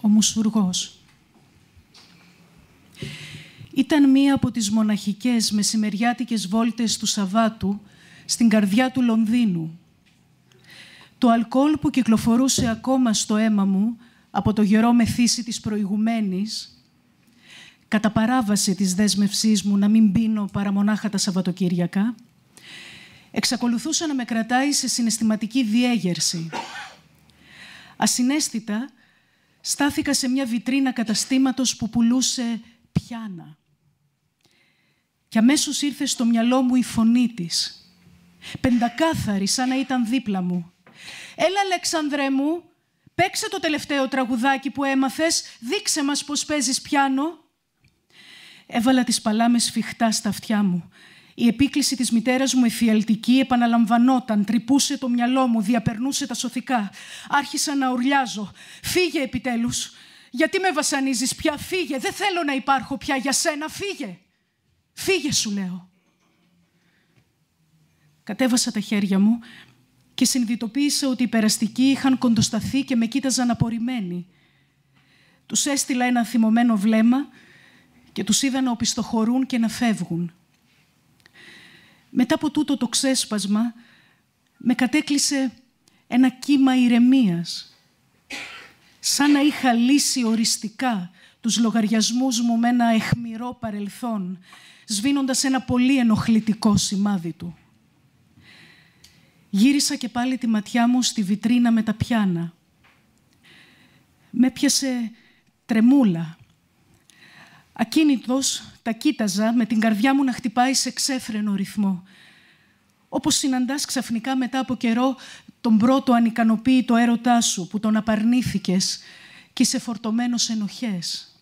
ο Μουσουργός. Ήταν μία από τις μοναχικές μεσημεριάτικες βόλτες του Σαββάτου στην καρδιά του Λονδίνου. Το αλκοόλ που κυκλοφορούσε ακόμα στο αίμα μου από το γερό μεθύσι της προηγουμένης κατά παράβαση της δέσμευσής μου να μην πίνω παρά μονάχα τα Σαββατοκύριακα, εξακολουθούσε να με κρατάει σε συναισθηματική διέγερση. Ασυναίσθητα, στάθηκα σε μια βιτρίνα καταστήματος που πουλούσε πιάνα. Και αμέσως ήρθε στο μυαλό μου η φωνή της. Πεντακάθαρη, σαν να ήταν δίπλα μου. «Έλα, Αλεξανδρέ μου, παίξε το τελευταίο τραγουδάκι που έμαθες, δείξε μας πώς παίζεις πιάνο». Έβαλα τις παλάμες φιχτά στα αυτιά μου η επίκληση της μητέρας μου εφιαλτική επαναλαμβανόταν, τρυπούσε το μυαλό μου, διαπερνούσε τα σωθικά. Άρχισα να ουρλιάζω. Φύγε επιτέλους! Γιατί με βασανίζεις πια, φύγε. Δεν θέλω να υπάρχω πια για σένα, φύγε. Φύγε, σου λέω. Κατέβασα τα χέρια μου και συνειδητοποίησα ότι οι περαστικοί είχαν κοντοσταθεί και με κοίταζαν απορριμμένοι. Τους έστειλα ένα θυμωμένο βλέμμα και τους είδα να οπισθοχωρούν και να φεύγουν. Μετά από τούτο το ξέσπασμα, με κατέκλυσε ένα κύμα ηρεμίας. Σαν να είχα λύσει οριστικά τους λογαριασμούς μου με ένα εχμηρό παρελθόν, σβήνοντας ένα πολύ ενοχλητικό σημάδι του. Γύρισα και πάλι τη ματιά μου στη βιτρίνα με τα πιάνα. Με πιασε τρεμούλα Ακίνητος τα κοίταζα με την καρδιά μου να χτυπάει σε ξέφρενο ρυθμό. Όπως συναντάς ξαφνικά μετά από καιρό τον πρώτο ανικανοποίητο έρωτά σου που τον απαρνήθηκες και σε φορτωμένος ενοχές.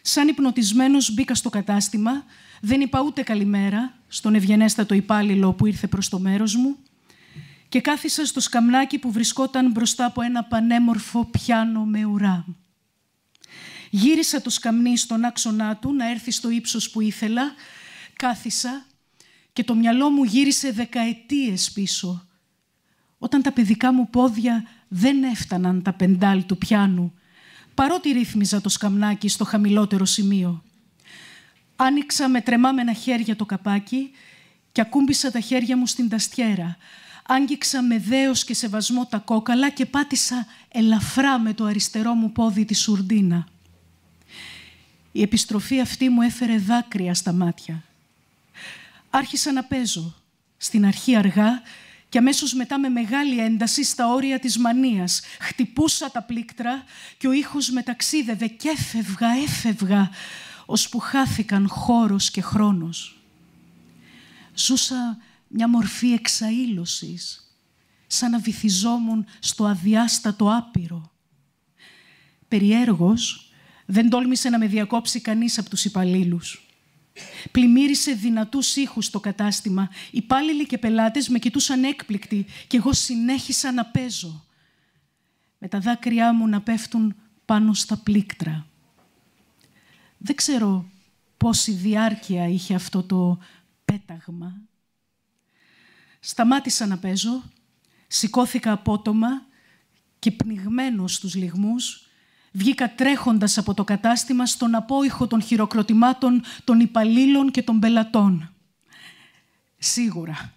Σαν υπνοτισμένος μπήκα στο κατάστημα, δεν είπα ούτε καλημέρα στον ευγενέστατο υπάλληλο που ήρθε προς το μέρος μου και κάθισα στο σκαμνάκι που βρισκόταν μπροστά από ένα πανέμορφο πιάνο με ουρά. Γύρισα το σκαμνί στον άξονά του να έρθει στο ύψος που ήθελα. Κάθισα και το μυαλό μου γύρισε δεκαετίες πίσω. Όταν τα παιδικά μου πόδια δεν έφταναν τα πεντάλ του πιάνου, παρότι ρύθμιζα το σκαμνάκι στο χαμηλότερο σημείο. Άνοιξα με τρεμάμενα χέρια το καπάκι και ακούμπησα τα χέρια μου στην ταστιέρα. Άγγιξα με δέος και σεβασμό τα κόκαλα και πάτησα ελαφρά με το αριστερό μου πόδι τη σουρντίνα. Η επιστροφή αυτή μου έφερε δάκρυα στα μάτια. Άρχισα να παίζω, στην αρχή αργά και αμέσως μετά με μεγάλη ένταση στα όρια της μανίας. Χτυπούσα τα πλήκτρα και ο ήχος μεταξίδευε και έφευγα, έφευγα, που χάθηκαν χώρος και χρόνος. Ζούσα μια μορφή εξαήλωσης, σαν να βυθιζόμουν στο αδιάστατο άπειρο. Περιέργως, δεν τόλμησε να με διακόψει κανείς από τους υπαλλήλους. Πλημμύρισε δυνατούς ήχους το κατάστημα. Υπάλληλοι και πελάτες με κοιτούσαν έκπληκτοι και εγώ συνέχισα να παίζω. Με τα δάκρυά μου να πέφτουν πάνω στα πλήκτρα. Δεν ξέρω πόση διάρκεια είχε αυτό το πέταγμα. Σταμάτησα να παίζω, σηκώθηκα απότομα και πνιγμένος στους λιγμούς Βγήκα τρέχοντας από το κατάστημα στον απόϊχο των χειροκροτημάτων των υπαλλήλων και των πελατών. Σίγουρα,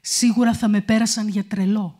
σίγουρα θα με πέρασαν για τρελό.